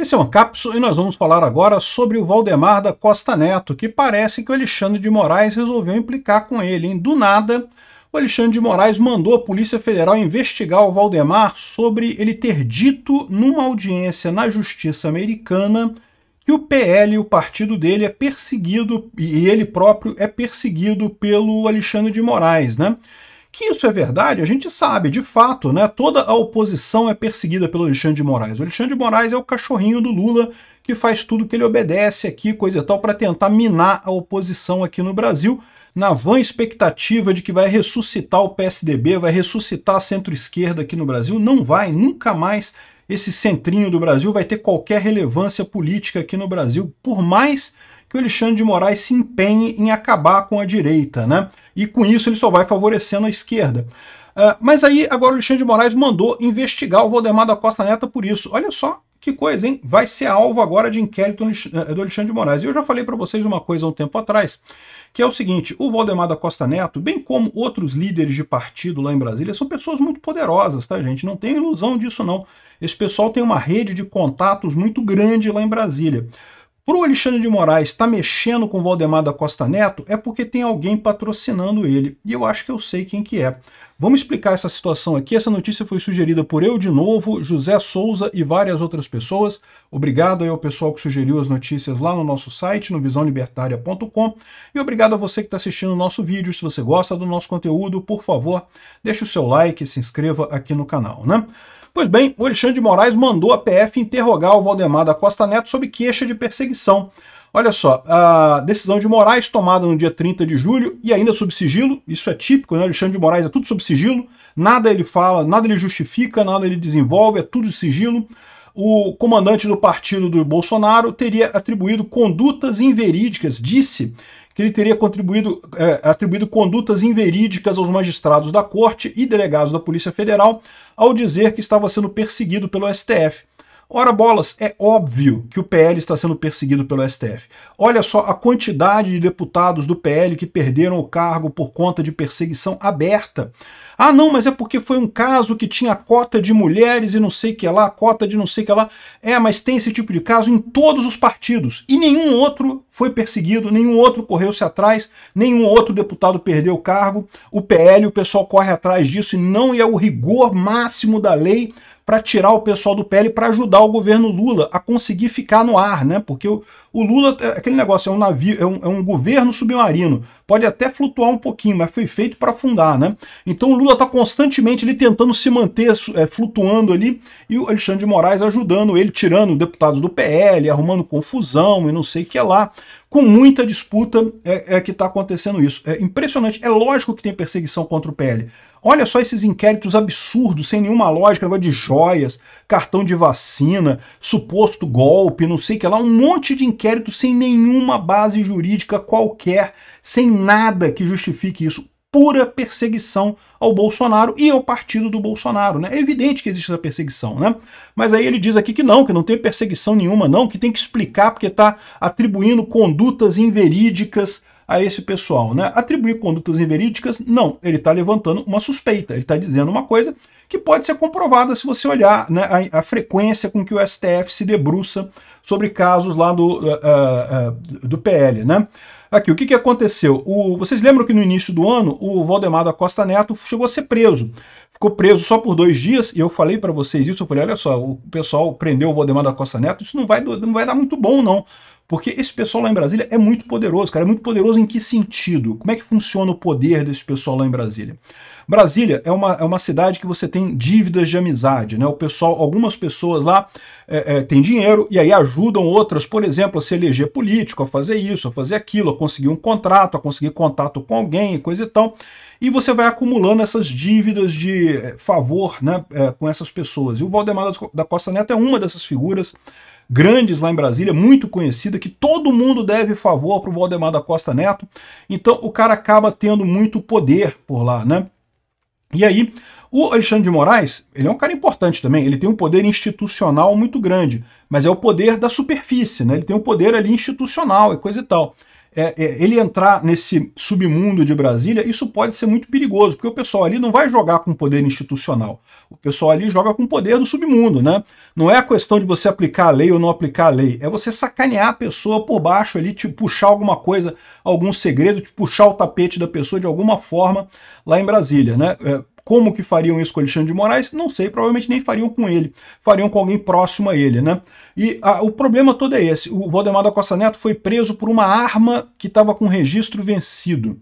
Esse é um capso e nós vamos falar agora sobre o Valdemar da Costa Neto, que parece que o Alexandre de Moraes resolveu implicar com ele, hein? Do nada, o Alexandre de Moraes mandou a Polícia Federal investigar o Valdemar sobre ele ter dito numa audiência na Justiça Americana que o PL, o partido dele, é perseguido, e ele próprio é perseguido pelo Alexandre de Moraes, né? Que isso é verdade, a gente sabe, de fato, né? Toda a oposição é perseguida pelo Alexandre de Moraes. O Alexandre de Moraes é o cachorrinho do Lula que faz tudo que ele obedece aqui, coisa e tal, para tentar minar a oposição aqui no Brasil, na vã expectativa de que vai ressuscitar o PSDB, vai ressuscitar a centro-esquerda aqui no Brasil. Não vai, nunca mais esse centrinho do Brasil vai ter qualquer relevância política aqui no Brasil, por mais que o Alexandre de Moraes se empenhe em acabar com a direita, né? E com isso ele só vai favorecendo a esquerda. Uh, mas aí agora o Alexandre de Moraes mandou investigar o Valdemar da Costa Neto por isso. Olha só que coisa, hein? Vai ser alvo agora de inquérito eh, do Alexandre de Moraes. E eu já falei para vocês uma coisa há um tempo atrás, que é o seguinte, o Valdemar da Costa Neto, bem como outros líderes de partido lá em Brasília, são pessoas muito poderosas, tá, gente? Não tem ilusão disso, não. Esse pessoal tem uma rede de contatos muito grande lá em Brasília. Para o Alexandre de Moraes estar tá mexendo com Valdemar da Costa Neto é porque tem alguém patrocinando ele. E eu acho que eu sei quem que é. Vamos explicar essa situação aqui. Essa notícia foi sugerida por eu de novo, José Souza e várias outras pessoas. Obrigado aí ao pessoal que sugeriu as notícias lá no nosso site, no visãolibertária.com. E obrigado a você que está assistindo o nosso vídeo. Se você gosta do nosso conteúdo, por favor, deixe o seu like e se inscreva aqui no canal, né? Pois bem, o Alexandre de Moraes mandou a PF interrogar o Valdemar da Costa Neto sobre queixa de perseguição. Olha só, a decisão de Moraes tomada no dia 30 de julho e ainda sob sigilo, isso é típico, né? Alexandre de Moraes é tudo sob sigilo, nada ele fala, nada ele justifica, nada ele desenvolve, é tudo sigilo. O comandante do partido do Bolsonaro teria atribuído condutas inverídicas, disse que ele teria contribuído, é, atribuído condutas inverídicas aos magistrados da corte e delegados da Polícia Federal ao dizer que estava sendo perseguido pelo STF. Ora bolas, é óbvio que o PL está sendo perseguido pelo STF. Olha só a quantidade de deputados do PL que perderam o cargo por conta de perseguição aberta ah, não, mas é porque foi um caso que tinha cota de mulheres e não sei que lá, cota de não sei que lá. É, mas tem esse tipo de caso em todos os partidos. E nenhum outro foi perseguido, nenhum outro correu-se atrás, nenhum outro deputado perdeu o cargo. O PL, o pessoal corre atrás disso e não é o rigor máximo da lei para tirar o pessoal do PL para ajudar o governo Lula a conseguir ficar no ar, né? Porque o, o Lula, é, aquele negócio, é um navio, é um, é um, governo submarino. Pode até flutuar um pouquinho, mas foi feito para afundar, né? Então o Lula está constantemente ali tentando se manter é, flutuando ali e o Alexandre de Moraes ajudando ele, tirando deputados do PL, arrumando confusão e não sei o que lá com muita disputa é, é que está acontecendo isso. É impressionante, é lógico que tem perseguição contra o PL, Olha só esses inquéritos absurdos, sem nenhuma lógica, negócio de joias, cartão de vacina, suposto golpe, não sei o que lá, um monte de inquérito sem nenhuma base jurídica qualquer, sem nada que justifique isso. Pura perseguição ao Bolsonaro e ao partido do Bolsonaro. Né? É evidente que existe essa perseguição, né? Mas aí ele diz aqui que não, que não tem perseguição nenhuma, não, que tem que explicar porque está atribuindo condutas inverídicas a esse pessoal, né? Atribuir condutas inverídicas, não. Ele está levantando uma suspeita, ele está dizendo uma coisa que pode ser comprovada se você olhar né, a, a, frequência com que o STF se debruça sobre casos lá do, uh, uh, do PL, né? Aqui, o que, que aconteceu? O, vocês lembram que no início do ano o Valdemar da Costa Neto chegou a ser preso. Ficou preso só por dois dias, e eu falei para vocês isso, eu falei, olha só, o pessoal prendeu o Valdemar da Costa Neto, isso não vai, não vai dar muito bom, não. Porque esse pessoal lá em Brasília é muito poderoso, cara. É muito poderoso em que sentido? Como é que funciona o poder desse pessoal lá em Brasília? Brasília é uma, é uma cidade que você tem dívidas de amizade, né? O pessoal, algumas pessoas lá é, é, têm dinheiro e aí ajudam outras, por exemplo, a se eleger político, a fazer isso, a fazer aquilo, a conseguir um contrato, a conseguir contato com alguém, coisa e tal. E você vai acumulando essas dívidas de é, favor né, é, com essas pessoas. E o Valdemar da Costa Neto é uma dessas figuras grandes lá em Brasília, muito conhecida, que todo mundo deve favor para o Valdemar da Costa Neto. Então o cara acaba tendo muito poder por lá, né? E aí, o Alexandre de Moraes, ele é um cara importante também, ele tem um poder institucional muito grande, mas é o poder da superfície, né? Ele tem um poder ali institucional e coisa e tal é, é, ele entrar nesse submundo de Brasília, isso pode ser muito perigoso, porque o pessoal ali não vai jogar com poder institucional. O pessoal ali joga com o poder do submundo, né? Não é a questão de você aplicar a lei ou não aplicar a lei, é você sacanear a pessoa por baixo ali, te puxar alguma coisa, algum segredo, te puxar o tapete da pessoa de alguma forma lá em Brasília, né? É, como que fariam isso com Alexandre de Moraes? Não sei, provavelmente nem fariam com ele, fariam com alguém próximo a ele, né? E a, ah, o problema todo é esse, o Valdemar da Costa Neto foi preso por uma arma que estava com registro vencido.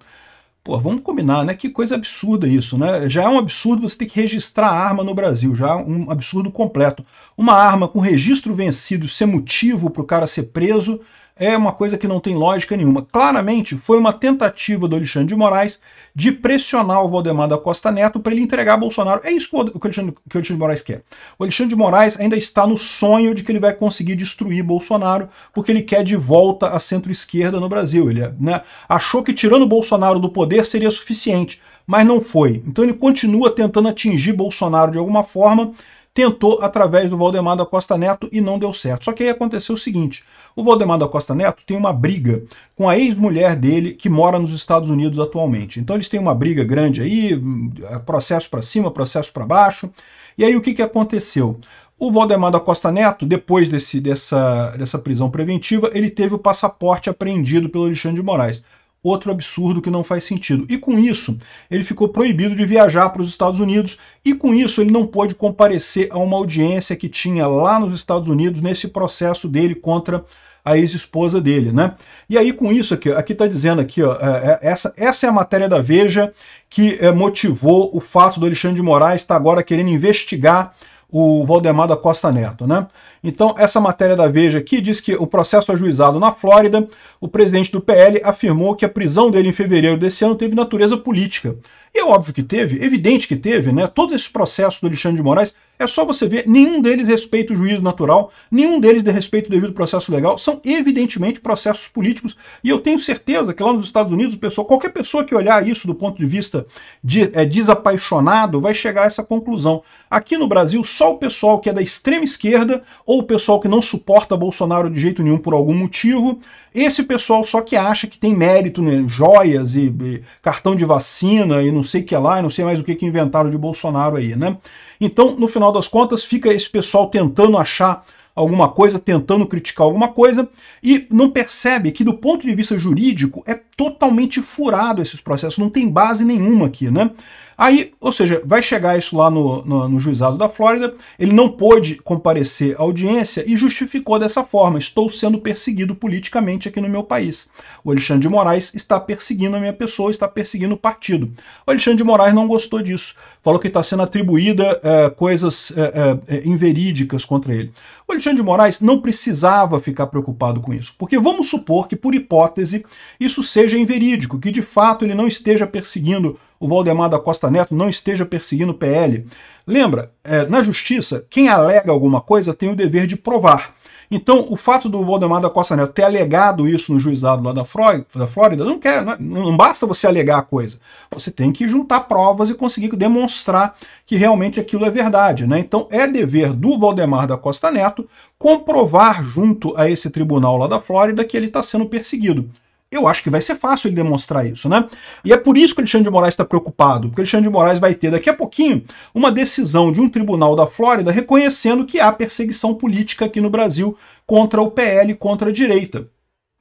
Pô, vamos combinar, né? Que coisa absurda isso, né? Já é um absurdo você ter que registrar arma no Brasil, já é um absurdo completo. Uma arma com registro vencido ser motivo para o cara ser preso, é uma coisa que não tem lógica nenhuma. Claramente, foi uma tentativa do Alexandre de Moraes de pressionar o Valdemar da Costa Neto para ele entregar Bolsonaro. É isso que o, Alexandre, que o Alexandre de Moraes quer. O Alexandre de Moraes ainda está no sonho de que ele vai conseguir destruir Bolsonaro, porque ele quer de volta a centro-esquerda no Brasil. Ele né, achou que tirando Bolsonaro do poder seria suficiente, mas não foi. Então ele continua tentando atingir Bolsonaro de alguma forma, tentou através do Valdemar da Costa Neto e não deu certo. Só que aí aconteceu o seguinte, o Valdemar da Costa Neto tem uma briga com a ex-mulher dele que mora nos Estados Unidos atualmente. Então eles têm uma briga grande aí, hum, processo para cima, processo para baixo. E aí o que, que aconteceu? O Valdemar da Costa Neto, depois desse, dessa, dessa prisão preventiva, ele teve o passaporte apreendido pelo Alexandre de Moraes outro absurdo que não faz sentido. E com isso, ele ficou proibido de viajar para os Estados Unidos e com isso ele não pôde comparecer a uma audiência que tinha lá nos Estados Unidos nesse processo dele contra a ex-esposa dele, né? E aí com isso aqui, aqui tá dizendo aqui, ó, é, é, essa, essa é a matéria da Veja que é, motivou o fato do Alexandre de Moraes estar tá agora querendo investigar o Valdemar da Costa Neto. Né? Então, essa matéria da Veja aqui diz que o processo ajuizado na Flórida, o presidente do PL afirmou que a prisão dele em fevereiro desse ano teve natureza política e é óbvio que teve, evidente que teve, né? Todos esses processos do Alexandre de Moraes, é só você ver, nenhum deles respeita o juízo natural, nenhum deles de respeito devido ao processo legal, são evidentemente processos políticos. E eu tenho certeza que lá nos Estados Unidos, pessoal, qualquer pessoa que olhar isso do ponto de vista de, é, desapaixonado vai chegar a essa conclusão. Aqui no Brasil, só o pessoal que é da extrema esquerda ou o pessoal que não suporta Bolsonaro de jeito nenhum por algum motivo, esse pessoal só que acha que tem mérito, né, joias e, e cartão de vacina e não sei que é lá, e não sei mais o que, que inventaram de Bolsonaro aí, né? Então, no final das contas, fica esse pessoal tentando achar alguma coisa, tentando criticar alguma coisa, e não percebe que do ponto de vista jurídico é totalmente furado esses processos, não tem base nenhuma aqui, né? Aí, ou seja, vai chegar isso lá no, no, no juizado da Flórida, ele não pôde comparecer à audiência e justificou dessa forma, estou sendo perseguido politicamente aqui no meu país. O Alexandre de Moraes está perseguindo a minha pessoa, está perseguindo o partido. O Alexandre de Moraes não gostou disso, falou que está sendo atribuída é, coisas é, é, é, inverídicas contra ele. O Alexandre de Moraes não precisava ficar preocupado com isso, porque vamos supor que, por hipótese, isso seja inverídico, que de fato ele não esteja perseguindo o Valdemar da Costa Neto, não esteja perseguindo o PL. Lembra, é, na justiça, quem alega alguma coisa tem o dever de provar. Então, o fato do Valdemar da Costa Neto ter alegado isso no juizado lá da Flórida, não, quer, é, não basta você alegar a coisa. Você tem que juntar provas e conseguir demonstrar que realmente aquilo é verdade. Né? Então, é dever do Valdemar da Costa Neto comprovar junto a esse tribunal lá da Flórida que ele está sendo perseguido. Eu acho que vai ser fácil ele demonstrar isso, né? E é por isso que o Alexandre de Moraes está preocupado, porque o Alexandre de Moraes vai ter daqui a pouquinho uma decisão de um tribunal da Flórida reconhecendo que há perseguição política aqui no Brasil contra o PL, contra a direita.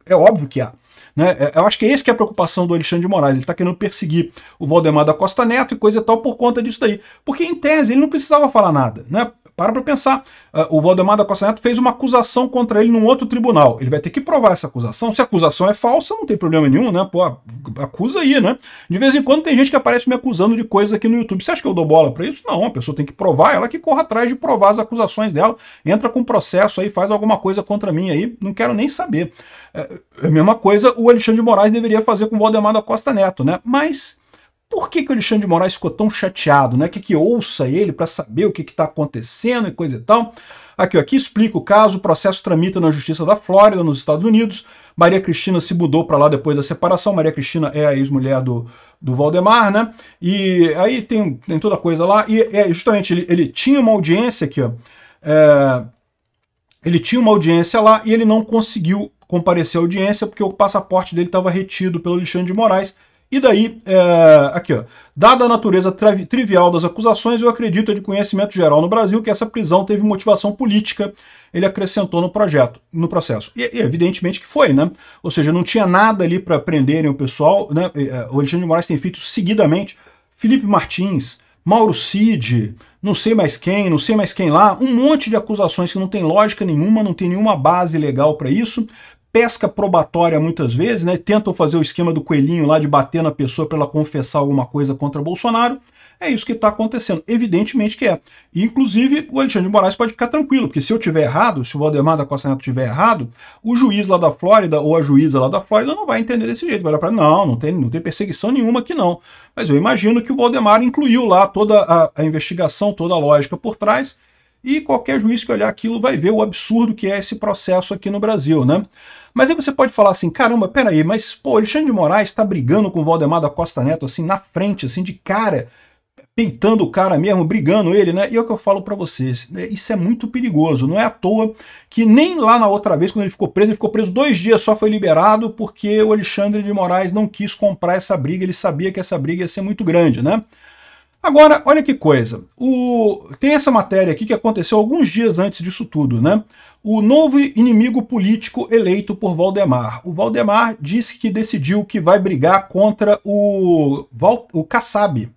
É óbvio que há. Né? É, eu acho que é esse que é a preocupação do Alexandre de Moraes. Ele está querendo perseguir o Valdemar da Costa Neto e coisa e tal por conta disso daí. Porque, em tese, ele não precisava falar nada. Né? Para para pensar, ah, o Valdemar da Costa Neto fez uma acusação contra ele num outro tribunal. Ele vai ter que provar essa acusação. Se a acusação é falsa, não tem problema nenhum, né? Pô, acusa aí, né? De vez em quando tem gente que aparece me acusando de coisas aqui no YouTube. Você acha que eu dou bola para isso? Não, a pessoa tem que provar, ela que corra atrás de provar as acusações dela, entra com processo aí, faz alguma coisa contra mim aí, não quero nem saber. É, é, a mesma coisa o Alexandre de Moraes deveria fazer com o Valdemar da Costa Neto, né? Mas por que, que o Alexandre de Moraes ficou tão chateado, né? Que, que ouça ele para saber o que está acontecendo e coisa e tal. Aqui, aqui explica o caso, o processo tramita na Justiça da Flórida, nos Estados Unidos. Maria Cristina se mudou para lá depois da separação. Maria Cristina é a ex-mulher do, do Valdemar, né? E aí tem, tem toda a coisa lá. E é, justamente ele, ele tinha uma audiência aqui, ó. É, ele tinha uma audiência lá e ele não conseguiu comparecer à audiência porque o passaporte dele estava retido pelo Alexandre de Moraes e daí, é, aqui, ó. Dada a natureza trivial das acusações, eu acredito é de conhecimento geral no Brasil que essa prisão teve motivação política, ele acrescentou no projeto, no processo. E, e evidentemente que foi, né? Ou seja, não tinha nada ali para prenderem o pessoal, né? É, o Alexandre de Moraes tem feito seguidamente Felipe Martins, Mauro Cid, não sei mais quem, não sei mais quem lá, um monte de acusações que não tem lógica nenhuma, não tem nenhuma base legal para isso, pesca probatória muitas vezes, né? Tentam fazer o esquema do coelhinho lá de bater na pessoa para ela confessar alguma coisa contra Bolsonaro. É isso que está acontecendo. Evidentemente que é. E, inclusive, o Alexandre de Moraes pode ficar tranquilo, porque se eu tiver errado, se o Valdemar da Costa Neto tiver errado, o juiz lá da Flórida ou a juíza lá da Flórida não vai entender desse jeito. Vai olhar para não, não tem, não tem perseguição nenhuma aqui não. Mas eu imagino que o Valdemar incluiu lá toda a, a investigação, toda a lógica por trás, e qualquer juiz que olhar aquilo vai ver o absurdo que é esse processo aqui no Brasil, né? Mas aí você pode falar assim, caramba, peraí, mas pô, Alexandre de Moraes está brigando com o Valdemar da Costa Neto assim na frente, assim de cara, peitando o cara mesmo, brigando ele, né? E é o que eu falo para vocês, né? isso é muito perigoso, não é à toa que nem lá na outra vez, quando ele ficou preso, ele ficou preso dois dias, só foi liberado porque o Alexandre de Moraes não quis comprar essa briga, ele sabia que essa briga ia ser muito grande, né? Agora, olha que coisa. O... Tem essa matéria aqui que aconteceu alguns dias antes disso tudo, né? O novo inimigo político eleito por Valdemar. O Valdemar disse que decidiu que vai brigar contra o, Val... o Kassab.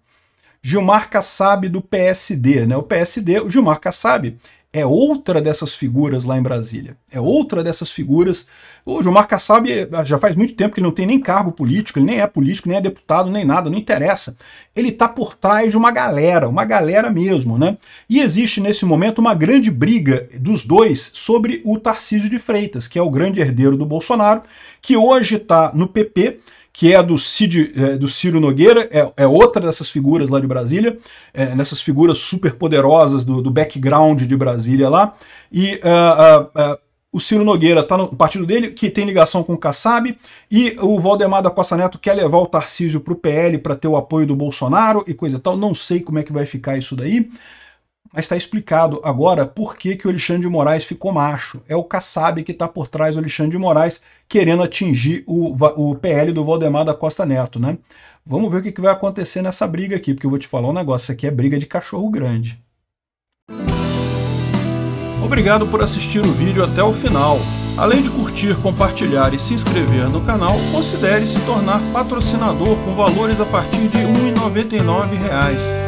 Gilmar Kassab do PSD, né? O PSD, o Gilmar Kassab, é outra dessas figuras lá em Brasília. É outra dessas figuras. Hoje o Marca Sabe ah, já faz muito tempo que ele não tem nem cargo político, ele nem é político, nem é deputado, nem nada, não interessa. Ele está por trás de uma galera, uma galera mesmo, né? E existe nesse momento uma grande briga dos dois sobre o Tarcísio de Freitas, que é o grande herdeiro do Bolsonaro, que hoje está no PP que é a do, Cid, é, do Ciro Nogueira, é, é, outra dessas figuras lá de Brasília, é, nessas figuras super poderosas do, do background de Brasília lá. E uh, uh, uh, o Ciro Nogueira está no partido dele, que tem ligação com o Kassab, e o Valdemar da Costa Neto quer levar o Tarcísio para o PL para ter o apoio do Bolsonaro e coisa e tal. Não sei como é que vai ficar isso daí. Mas está explicado agora por que, que o Alexandre de Moraes ficou macho. É o Kassab que está por trás do Alexandre de Moraes querendo atingir o, o PL do Valdemar da Costa Neto, né? Vamos ver o que, que vai acontecer nessa briga aqui, porque eu vou te falar um negócio, isso aqui é briga de cachorro grande. Obrigado por assistir o vídeo até o final. Além de curtir, compartilhar e se inscrever no canal, considere se tornar patrocinador com valores a partir de R$ 1,99